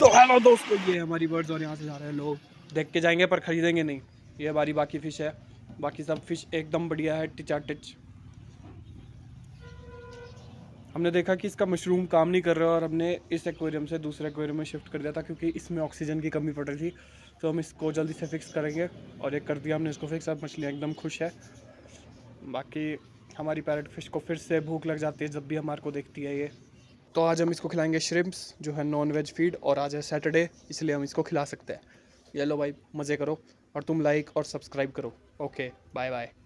तो हेलो दोस्तों ये हमारी बर्ड्स और यहाँ से जा रहे हैं लोग देख के जाएंगे पर ख़रीदेंगे नहीं ये हमारी बाकी फ़िश है बाकी सब फिश एकदम बढ़िया है टिचा टिच हमने देखा कि इसका मशरूम काम नहीं कर रहा और हमने इस एक्वेरियम से दूसरे एक्वेरियम में शिफ्ट कर दिया था क्योंकि इसमें ऑक्सीजन की कमी पड़ रही थी तो हम इसको जल्दी से फिक्स करेंगे और ये कर दिया हमने इसको फिक्स अब मछलियाँ एकदम खुश है बाकी हमारी पैरट फिश को फिर से भूख लग जाती है जब भी हमारे को देखती है ये तो आज हम इसको खिलाएंगे श्रिम्प्स जो है नॉन वेज फीड और आज है सैटरडे इसलिए हम इसको खिला सकते हैं ये लो भाई मज़े करो और तुम लाइक और सब्सक्राइब करो ओके बाय बाय